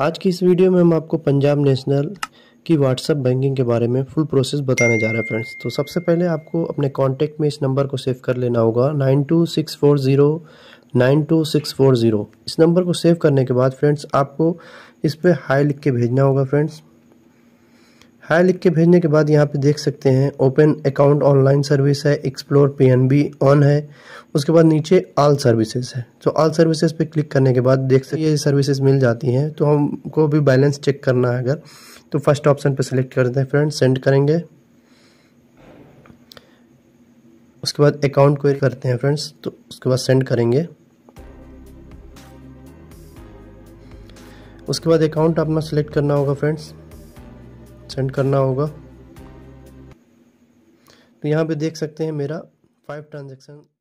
आज की इस वीडियो में हम आपको पंजाब नेशनल की व्हाट्सअप बैंकिंग के बारे में फुल प्रोसेस बताने जा रहे हैं फ्रेंड्स तो सबसे पहले आपको अपने कॉन्टैक्ट में इस नंबर को सेव कर लेना होगा nine two six four zero nine two six four zero इस नंबर को सेव करने के बाद फ्रेंड्स आपको इस पर हाई लिख के भेजना होगा फ्रेंड्स हाय लिख के भेजने के बाद यहाँ पे देख सकते हैं ओपन अकाउंट ऑनलाइन सर्विस है एक्सप्लोर पीएनबी ऑन है उसके बाद नीचे ऑल सर्विसेज है तो ऑल सर्विसेज पे क्लिक करने के बाद देख सकते ये सर्विसेज मिल जाती हैं तो हमको भी बैलेंस चेक करना है अगर तो फर्स्ट ऑप्शन पे सिलेक्ट करते हैं फ्रेंड सेंड करेंगे उसके बाद अकाउंट को करते हैं फ्रेंड्स तो उसके बाद सेंड करेंगे उसके बाद अकाउंट अपना सेलेक्ट करना होगा फ्रेंड्स सेंड करना होगा तो यहाँ पे देख सकते हैं मेरा फाइव ट्रांजेक्शन